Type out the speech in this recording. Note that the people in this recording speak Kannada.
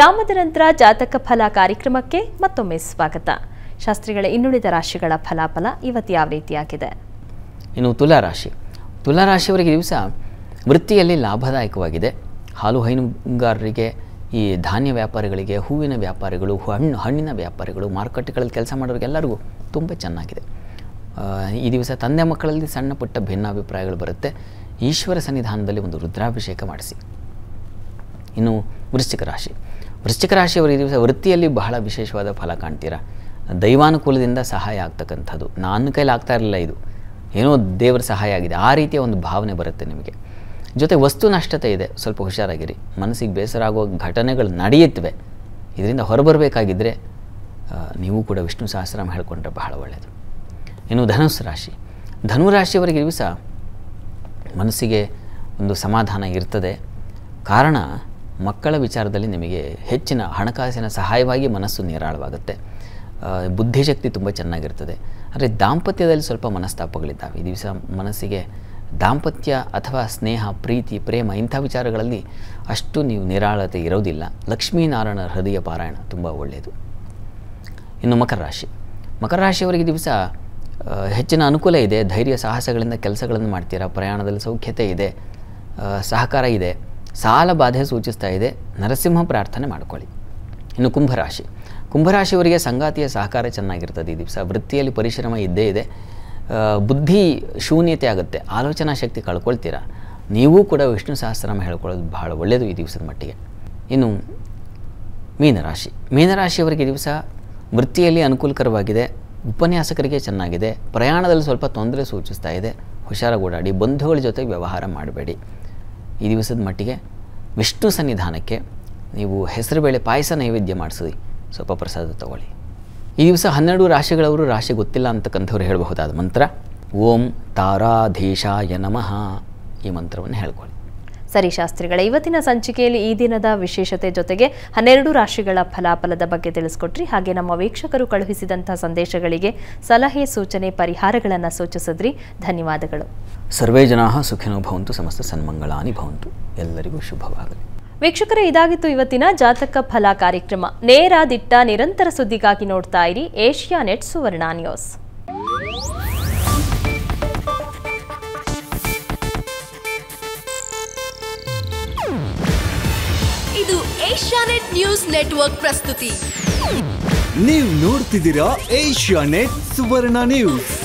ಗ್ರಾಮದ ನಂತರ ಜಾತಕ ಫಲ ಕಾರ್ಯಕ್ರಮಕ್ಕೆ ಮತ್ತೊಮ್ಮೆ ಸ್ವಾಗತ ಶಾಸ್ತ್ರಿಗಳ ಇನ್ನುಳಿದ ರಾಶಿಗಳ ಫಲಾಫಲ ಇವತ್ತು ಯಾವ ರೀತಿಯಾಗಿದೆ ಇನ್ನು ತುಲಾರಾಶಿ ತುಲಾರಾಶಿಯವರಿಗೆ ದಿವಸ ವೃತ್ತಿಯಲ್ಲಿ ಲಾಭದಾಯಕವಾಗಿದೆ ಹಾಲು ಹೈನುಗಾರರಿಗೆ ಈ ಧಾನ್ಯ ವ್ಯಾಪಾರಿಗಳಿಗೆ ಹೂವಿನ ವ್ಯಾಪಾರಿಗಳು ಹಣ್ಣು ಹಣ್ಣಿನ ವ್ಯಾಪಾರಿಗಳು ಮಾರುಕಟ್ಟೆಗಳಲ್ಲಿ ಕೆಲಸ ಮಾಡೋರಿಗೆಲ್ಲರಿಗೂ ತುಂಬ ಚೆನ್ನಾಗಿದೆ ಈ ದಿವಸ ತಂದೆ ಮಕ್ಕಳಲ್ಲಿ ಸಣ್ಣ ಪುಟ್ಟ ಭಿನ್ನಾಭಿಪ್ರಾಯಗಳು ಬರುತ್ತೆ ಈಶ್ವರ ಸನ್ನಿಧಾನದಲ್ಲಿ ಒಂದು ರುದ್ರಾಭಿಷೇಕ ಮಾಡಿಸಿ ಇನ್ನು ವೃಶ್ಚಿಕ ರಾಶಿ ವೃಶ್ಚಿಕ ರಾಶಿಯವರು ಈ ದಿವಸ ವೃತ್ತಿಯಲ್ಲಿ ಬಹಳ ವಿಶೇಷವಾದ ಫಲ ಕಾಣ್ತೀರಾ ದೈವಾನುಕೂಲದಿಂದ ಸಹಾಯ ಆಗ್ತಕ್ಕಂಥದ್ದು ನಾನು ಕೈಲಿ ಆಗ್ತಾ ಇರಲಿಲ್ಲ ಇದು ಏನೋ ದೇವರ ಸಹಾಯ ಆಗಿದೆ ಆ ರೀತಿಯ ಒಂದು ಭಾವನೆ ಬರುತ್ತೆ ನಿಮಗೆ ಜೊತೆ ವಸ್ತು ನಷ್ಟತೆ ಇದೆ ಸ್ವಲ್ಪ ಹುಷಾರಾಗಿರಿ ಮನಸ್ಸಿಗೆ ಬೇಸರ ಆಗೋ ಘಟನೆಗಳು ನಡೆಯುತ್ತವೆ ಇದರಿಂದ ಹೊರಬರಬೇಕಾಗಿದ್ದರೆ ನೀವು ಕೂಡ ವಿಷ್ಣು ಸಹಸ್ರಾಮ ಹೇಳಿಕೊಂಡ್ರೆ ಬಹಳ ಒಳ್ಳೆಯದು ಇನ್ನು ಧನುಸ್ ರಾಶಿ ಧನುರಾಶಿಯವರಿಗೆ ದಿವಸ ಮನಸ್ಸಿಗೆ ಒಂದು ಸಮಾಧಾನ ಇರ್ತದೆ ಕಾರಣ ಮಕ್ಕಳ ವಿಚಾರದಲ್ಲಿ ನಿಮಗೆ ಹೆಚ್ಚಿನ ಹಣಕಾಸಿನ ಸಹಾಯವಾಗಿ ಮನಸ್ಸು ನಿರಾಳವಾಗುತ್ತೆ ಬುದ್ಧಿಶಕ್ತಿ ತುಂಬ ಚೆನ್ನಾಗಿರ್ತದೆ ಆದರೆ ದಾಂಪತ್ಯದಲ್ಲಿ ಸ್ವಲ್ಪ ಮನಸ್ತಾಪಗಳಿದ್ದಾವೆ ಈ ದಿವಸ ಮನಸ್ಸಿಗೆ ದಾಂಪತ್ಯ ಅಥವಾ ಸ್ನೇಹ ಪ್ರೀತಿ ಪ್ರೇಮ ಇಂಥ ವಿಚಾರಗಳಲ್ಲಿ ಅಷ್ಟು ನೀವು ನಿರಾಳತೆ ಇರೋದಿಲ್ಲ ಲಕ್ಷ್ಮೀನಾರಾಯಣ ಹೃದಯ ಪಾರಾಯಣ ತುಂಬ ಒಳ್ಳೆಯದು ಇನ್ನು ಮಕರ ರಾಶಿ ಮಕರ ರಾಶಿಯವರಿಗೆ ದಿವಸ ಹೆಚ್ಚಿನ ಅನುಕೂಲ ಇದೆ ಧೈರ್ಯ ಸಾಹಸಗಳಿಂದ ಕೆಲಸಗಳನ್ನು ಮಾಡ್ತೀರಾ ಪ್ರಯಾಣದಲ್ಲಿ ಸೌಖ್ಯತೆ ಇದೆ ಸಹಕಾರ ಇದೆ ಸಾಲ ಬಾಧೆ ಸೂಚಿಸ್ತಾ ಇದೆ ನರಸಿಂಹ ಪ್ರಾರ್ಥನೆ ಮಾಡ್ಕೊಳ್ಳಿ ಇನ್ನು ಕುಂಭರಾಶಿ ಕುಂಭರಾಶಿಯವರಿಗೆ ಸಂಗಾತಿಯ ಸಹಕಾರ ಚೆನ್ನಾಗಿರ್ತದೆ ಈ ದಿವಸ ವೃತ್ತಿಯಲ್ಲಿ ಪರಿಶ್ರಮ ಇದ್ದೇ ಇದೆ ಬುದ್ಧಿ ಶೂನ್ಯತೆ ಆಗುತ್ತೆ ಆಲೋಚನಾ ಶಕ್ತಿ ಕಳ್ಕೊಳ್ತೀರಾ ನೀವೂ ಕೂಡ ವಿಷ್ಣು ಸಹಸ್ರನಾಮ ಹೇಳ್ಕೊಳ್ಳೋದು ಭಾಳ ಒಳ್ಳೆಯದು ಈ ದಿವಸದ ಮಟ್ಟಿಗೆ ಇನ್ನು ಮೀನರಾಶಿ ಮೀನರಾಶಿಯವರಿಗೆ ದಿವಸ ವೃತ್ತಿಯಲ್ಲಿ ಅನುಕೂಲಕರವಾಗಿದೆ ಉಪನ್ಯಾಸಕರಿಗೆ ಚೆನ್ನಾಗಿದೆ ಪ್ರಯಾಣದಲ್ಲಿ ಸ್ವಲ್ಪ ತೊಂದರೆ ಸೂಚಿಸ್ತಾ ಇದೆ ಹುಷಾರಗೂಡಾಡಿ ಬಂಧುಗಳ ಜೊತೆ ವ್ಯವಹಾರ ಮಾಡಬೇಡಿ ಈ ದಿವಸದ ಮಟ್ಟಿಗೆ ವಿಷ್ಣು ಸನ್ನಿಧಾನಕ್ಕೆ ನೀವು ಹೆಸರುಬೇಳೆ ಪಾಯಸ ನೈವೇದ್ಯ ಮಾಡಿಸಿ ಸ್ವಲ್ಪ ಪ್ರಸಾದ ತಗೊಳ್ಳಿ ಈ ದಿವಸ ಹನ್ನೆರಡು ರಾಶಿಗಳವರು ರಾಶಿ ಗೊತ್ತಿಲ್ಲ ಅಂತಕ್ಕಂಥವ್ರು ಹೇಳಬಹುದಾದ ಮಂತ್ರ ಓಂ ತಾರಾಧೀಶಾಯ ನಮಃ ಈ ಮಂತ್ರವನ್ನು ಹೇಳ್ಕೊಳ್ಳಿ ಸರಿ ಶಾಸ್ತ್ರಿಗಳ ಇವತ್ತಿನ ಸಂಚಿಕೆಯಲ್ಲಿ ಈ ದಿನದ ವಿಶೇಷತೆ ಜೊತೆಗೆ ಹನ್ನೆರಡು ರಾಶಿಗಳ ಫಲಾಫಲದ ಬಗ್ಗೆ ತಿಳಿಸ್ಕೊಟ್ರಿ ಹಾಗೆ ನಮ್ಮ ವೀಕ್ಷಕರು ಕಳುಹಿಸಿದಂಥ ಸಂದೇಶಗಳಿಗೆ ಸಲಹೆ ಸೂಚನೆ ಪರಿಹಾರಗಳನ್ನು ಸೂಚಿಸಿದ್ರಿ ಧನ್ಯವಾದಗಳು ಸರ್ವೇ ಜನಾ ಸುಖಿನೋ ಭವಂತು ಸಮಸ್ತ ಸನ್ಮಂಗಳಾನಿ ಭವಂತು ಎಲ್ಲರಿಗೂ ಶುಭವಾಗಲಿ ವೀಕ್ಷಕರೇ ಇದಾಗಿತ್ತು ಇವತ್ತಿನ ಜಾತಕ ಫಲ ಕಾರ್ಯಕ್ರಮ ನೇರ ದಿಟ್ಟ ನಿರಂತರ ಸುದ್ದಿಗಾಗಿ ನೋಡ್ತಾ ಇರಿ ಏಷ್ಯಾ ನೆಟ್ ಸುವರ್ಣ ನ್ಯೂಸ್ ಇದು ಏಷ್ಯಾ ನೆಟ್ ನ್ಯೂಸ್ ನೆಟ್ವರ್ಕ್ ಪ್ರಸ್ತುತಿ ನೀವು ನೋಡ್ತಿದ್ದೀರಾ ಏಷ್ಯಾ ನೆಟ್ ಸುವರ್ಣ ನ್ಯೂಸ್